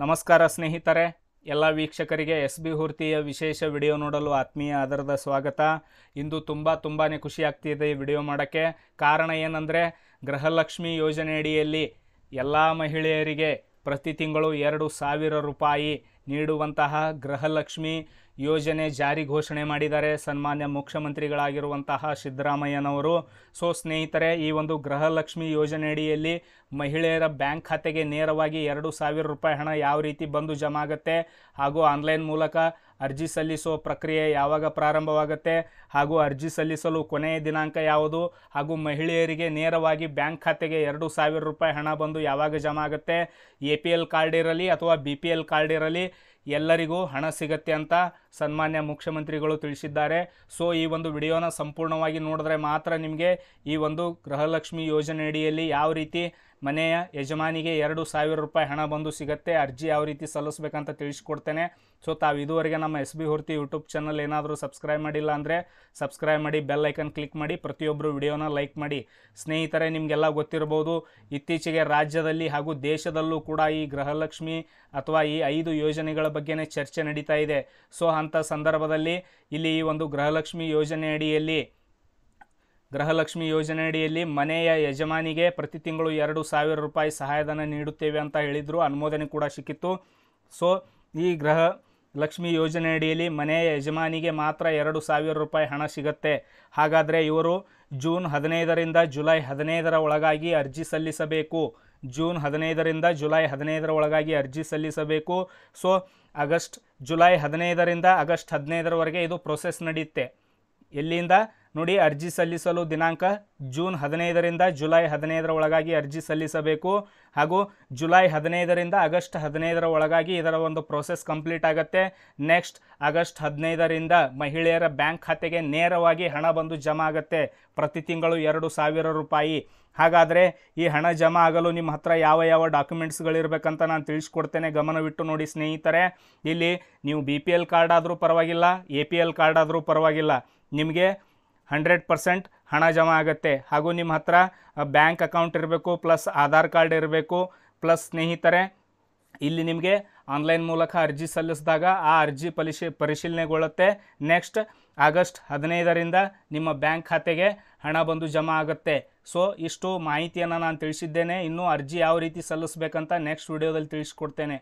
ನಮಸ್ಕಾರ ಸ್ನೇಹಿತರೆ ಎಲ್ಲ ವೀಕ್ಷಕರಿಗೆ ಎಸ್ ಬಿ ಹೂರ್ತಿಯ ವಿಶೇಷ ವಿಡಿಯೋ ನೋಡಲು ಆತ್ಮೀಯ ಆಧಾರದ ಸ್ವಾಗತ ಇಂದು ತುಂಬ ತುಂಬಾ ಖುಷಿ ಆಗ್ತಿದೆ ಈ ವಿಡಿಯೋ ಮಾಡೋಕ್ಕೆ ಕಾರಣ ಏನಂದರೆ ಗೃಹಲಕ್ಷ್ಮಿ ಯೋಜನೆಯಡಿಯಲ್ಲಿ ಎಲ್ಲ ಮಹಿಳೆಯರಿಗೆ ಪ್ರತಿ ತಿಂಗಳು ಎರಡು ಸಾವಿರ ರೂಪಾಯಿ ನೀಡುವಂತಹ ಗೃಹಲಕ್ಷ್ಮಿ ಯೋಜನೆ ಜಾರಿ ಘೋಷಣೆ ಮಾಡಿದ್ದಾರೆ ಸನ್ಮಾನ್ಯ ಮುಖ್ಯಮಂತ್ರಿಗಳಾಗಿರುವಂತಹ ಸಿದ್ದರಾಮಯ್ಯನವರು ಸೊ ಸ್ನೇಹಿತರೆ ಈ ಒಂದು ಗೃಹಲಕ್ಷ್ಮಿ ಯೋಜನೆಯಡಿಯಲ್ಲಿ ಮಹಿಳೆಯರ ಬ್ಯಾಂಕ್ ಖಾತೆಗೆ ನೇರವಾಗಿ ಎರಡು ಸಾವಿರ ರೂಪಾಯಿ ಹಣ ಯಾವ ರೀತಿ ಬಂದು ಜಮಾ ಆಗುತ್ತೆ ಹಾಗೂ ಆನ್ಲೈನ್ ಮೂಲಕ ಅರ್ಜಿ ಸಲ್ಲಿಸೋ ಪ್ರಕ್ರಿಯೆ ಯಾವಾಗ ಪ್ರಾರಂಭವಾಗುತ್ತೆ ಹಾಗೂ ಅರ್ಜಿ ಸಲ್ಲಿಸಲು ಕೊನೆಯ ದಿನಾಂಕ ಯಾವುದು ಹಾಗೂ ಮಹಿಳೆಯರಿಗೆ ನೇರವಾಗಿ ಬ್ಯಾಂಕ್ ಖಾತೆಗೆ ಎರಡು ಸಾವಿರ ರೂಪಾಯಿ ಹಣ ಬಂದು ಯಾವಾಗ ಜಮಾ ಆಗುತ್ತೆ ಎ ಪಿ ಎಲ್ ಕಾರ್ಡ್ ಇರಲಿ ಅಥವಾ ಬಿ ಪಿ ಎಲ್ ಕಾರ್ಡ್ ಇರಲಿ ಎಲ್ಲರಿಗೂ ಹಣ ಸಿಗತ್ತೆ ಅಂತ ಸನ್ಮಾನ್ಯ ಮುಖ್ಯಮಂತ್ರಿಗಳು ತಿಳಿಸಿದ್ದಾರೆ ಸೊ ಈ ಒಂದು ವಿಡಿಯೋನ ಸಂಪೂರ್ಣವಾಗಿ ನೋಡಿದ್ರೆ ಮಾತ್ರ ನಿಮಗೆ ಈ ಒಂದು ಗೃಹಲಕ್ಷ್ಮಿ ಯೋಜನೆ ಅಡಿಯಲ್ಲಿ ಯಾವ ರೀತಿ ಮನೆಯ ಯಜಮಾನಿಗೆ ಎರಡು ಸಾವಿರ ರೂಪಾಯಿ ಹಣ ಬಂದು ಸಿಗುತ್ತೆ ಅರ್ಜಿ ಯಾವ ರೀತಿ ಸಲ್ಲಿಸ್ಬೇಕಂತ ತಿಳಿಸ್ಕೊಡ್ತೇನೆ ಸೊ ತಾವು ಇದುವರೆಗೆ ನಮ್ಮ S B Horti YouTube channel ಏನಾದರೂ ಸಬ್ಸ್ಕ್ರೈಬ್ ಮಾಡಿಲ್ಲ ಅಂದರೆ ಸಬ್ಸ್ಕ್ರೈಬ್ ಮಾಡಿ ಬೆಲ್ ಐಕನ್ ಕ್ಲಿಕ್ ಮಾಡಿ ಪ್ರತಿಯೊಬ್ಬರು ವಿಡಿಯೋನ ಲೈಕ್ ಮಾಡಿ ಸ್ನೇಹಿತರೆ ನಿಮಗೆಲ್ಲ ಗೊತ್ತಿರ್ಬೋದು ಇತ್ತೀಚೆಗೆ ರಾಜ್ಯದಲ್ಲಿ ಹಾಗೂ ದೇಶದಲ್ಲೂ ಕೂಡ ಈ ಗೃಹಲಕ್ಷ್ಮಿ ಅಥವಾ ಈ ಐದು ಯೋಜನೆಗಳ ಬಗ್ಗೆನೇ ಚರ್ಚೆ ನಡೀತಾ ಇದೆ ಸೊ ಅಂಥ ಸಂದರ್ಭದಲ್ಲಿ ಇಲ್ಲಿ ಈ ಒಂದು ಗೃಹಲಕ್ಷ್ಮಿ ಯೋಜನೆ ಅಡಿಯಲ್ಲಿ ಗೃಹಲಕ್ಷ್ಮಿ ಯೋಜನೆಯಡಿಯಲ್ಲಿ ಮನೆಯ ಯಜಮಾನಿಗೆ ಪ್ರತಿ ತಿಂಗಳು ಎರಡು ಸಾವಿರ ರೂಪಾಯಿ ಸಹಾಯಧನ ನೀಡುತ್ತೇವೆ ಅಂತ ಹೇಳಿದರು ಅನುಮೋದನೆ ಕೂಡ ಸಿಕ್ಕಿತ್ತು ಸೊ ಈ ಗೃಹ ಲಕ್ಷ್ಮಿ ಯೋಜನೆಯಡಿಯಲ್ಲಿ ಮನೆಯ ಯಜಮಾನಿಗೆ ಮಾತ್ರ ಎರಡು ಸಾವಿರ ರೂಪಾಯಿ ಹಣ ಸಿಗತ್ತೆ ಹಾಗಾದರೆ ಇವರು ಜೂನ್ ಹದಿನೈದರಿಂದ ಜುಲೈ ಹದಿನೈದರ ಒಳಗಾಗಿ ಅರ್ಜಿ ಸಲ್ಲಿಸಬೇಕು ಜೂನ್ ಹದಿನೈದರಿಂದ ಜುಲೈ ಹದಿನೈದರ ಒಳಗಾಗಿ ಅರ್ಜಿ ಸಲ್ಲಿಸಬೇಕು ಸೊ ಆಗಸ್ಟ್ ಜುಲೈ ಹದಿನೈದರಿಂದ ಆಗಸ್ಟ್ ಹದಿನೈದರವರೆಗೆ ಇದು ಪ್ರೊಸೆಸ್ ನಡೆಯುತ್ತೆ ಎಲ್ಲಿಂದ ನೋಡಿ ಅರ್ಜಿ ಸಲ್ಲಿಸಲು ದಿನಾಂಕ ಜೂನ್ ಹದಿನೈದರಿಂದ ಜುಲೈ ಹದಿನೈದರ ಒಳಗಾಗಿ ಅರ್ಜಿ ಸಲ್ಲಿಸಬೇಕು ಹಾಗೂ ಜುಲೈ ಹದಿನೈದರಿಂದ ಆಗಸ್ಟ್ ಹದಿನೈದರ ಒಳಗಾಗಿ ಇದರ ಒಂದು ಪ್ರೋಸೆಸ್ ಕಂಪ್ಲೀಟ್ ಆಗುತ್ತೆ ನೆಕ್ಸ್ಟ್ ಆಗಸ್ಟ್ ಹದಿನೈದರಿಂದ ಮಹಿಳೆಯರ ಬ್ಯಾಂಕ್ ಖಾತೆಗೆ ನೇರವಾಗಿ ಹಣ ಬಂದು ಜಮಾ ಆಗುತ್ತೆ ಪ್ರತಿ ತಿಂಗಳು ಎರಡು ಸಾವಿರ ರೂಪಾಯಿ ಹಾಗಾದರೆ ಈ ಹಣ ಜಮಾ ಆಗಲು ನಿಮ್ಮ ಹತ್ರ ಯಾವ ಯಾವ ಡಾಕ್ಯುಮೆಂಟ್ಸ್ಗಳಿರಬೇಕಂತ ನಾನು ತಿಳಿಸ್ಕೊಡ್ತೇನೆ ಗಮನವಿಟ್ಟು ನೋಡಿ ಸ್ನೇಹಿತರೆ ಇಲ್ಲಿ ನೀವು ಬಿ ಪಿ ಎಲ್ ಕಾರ್ಡ್ ಆದರೂ ಪರವಾಗಿಲ್ಲ ಎ ಪಿ ಎಲ್ ಕಾರ್ಡ್ ಆದರೂ ಪರವಾಗಿಲ್ಲ ನಿಮಗೆ ಹಂಡ್ರೆಡ್ ಪರ್ಸೆಂಟ್ ಹಣ ಜಮಾ ಆಗುತ್ತೆ ಹಾಗೂ ನಿಮ್ಮ ಹತ್ರ ಬ್ಯಾಂಕ್ ಅಕೌಂಟ್ ಇರಬೇಕು ಪ್ಲಸ್ ಆಧಾರ್ ಕಾರ್ಡ್ ಇರಬೇಕು ಪ್ಲಸ್ ಸ್ನೇಹಿತರೆ ಇಲ್ಲಿ ನಿಮಗೆ ಆನ್ಲೈನ್ ಮೂಲಕ ಅರ್ಜಿ ಸಲ್ಲಿಸಿದಾಗ ಆ ಅರ್ಜಿ ಪಲಿಶಿ ಪರಿಶೀಲನೆಗೊಳ್ಳುತ್ತೆ ನೆಕ್ಸ್ಟ್ ಆಗಸ್ಟ್ ಹದಿನೈದರಿಂದ ನಿಮ್ಮ ಬ್ಯಾಂಕ್ ಖಾತೆಗೆ ಹಣ ಬಂದು ಜಮಾ ಆಗುತ್ತೆ ಸೊ ಇಷ್ಟು ಮಾಹಿತಿಯನ್ನು ನಾನು ತಿಳಿಸಿದ್ದೇನೆ ಇನ್ನೂ ಅರ್ಜಿ ಯಾವ ರೀತಿ ಸಲ್ಲಿಸ್ಬೇಕಂತ ನೆಕ್ಸ್ಟ್ ವಿಡಿಯೋದಲ್ಲಿ ತಿಳಿಸ್ಕೊಡ್ತೇನೆ